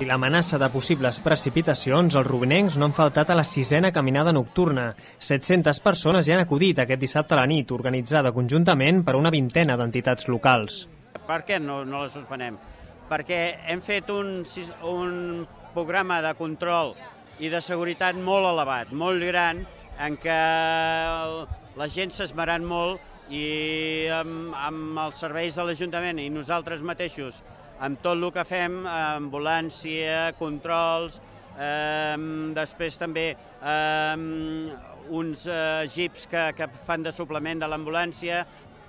I l'amenaça de possibles precipitacions, els rubinencs no han faltat a la sisena caminada nocturna. 700 persones ja han acudit aquest dissabte a la nit, organitzada conjuntament per una vintena d'entitats locals. Per què no, no la suspenem? Perquè hem fet un, un programa de control i de seguretat molt elevat, molt gran, en què la gent s'esmerant molt i amb, amb els serveis de l'Ajuntament i nosaltres mateixos amb tot el que fem, ambulància, controls, eh, després també eh, uns eh, jeeps que, que fan de suplement de l'ambulància,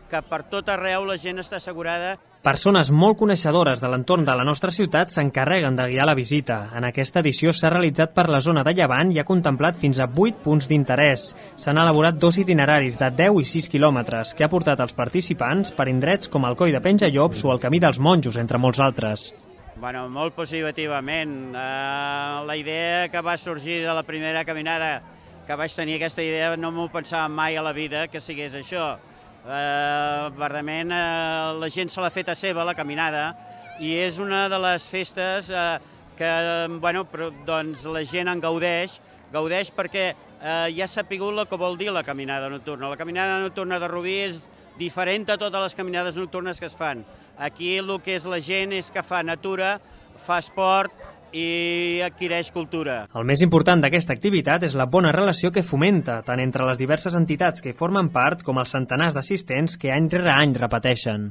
que per tot arreu la gent està assegurada Persones molt coneixedores de l'entorn de la nostra ciutat s'encarreguen de guiar la visita. En aquesta edició s'ha realitzat per la zona de Llevant i ha contemplat fins a 8 punts d'interès. S'han elaborat dos itineraris de 10 i 6 quilòmetres que ha portat els participants per indrets com el Coi de Penjallops o el Camí dels Monjos, entre molts altres. Bueno, molt positivament. Uh, la idea que va sorgir de la primera caminada, que vaig tenir aquesta idea, no m'ho pensava mai a la vida que sigués això. Eh, verdament eh, la gent se l'ha feta seva, la caminada, i és una de les festes eh, que bueno, però, doncs, la gent en gaudeix, gaudeix perquè eh, ja s'ha pigut el que vol dir la caminada nocturna. La caminada nocturna de Rubí és diferent a totes les caminades nocturnes que es fan. Aquí el que és la gent és que fa natura, fa esport, i adquireix cultura. El més important d'aquesta activitat és la bona relació que fomenta, tant entre les diverses entitats que formen part com els centenars d'assistents que any rere any repeteixen.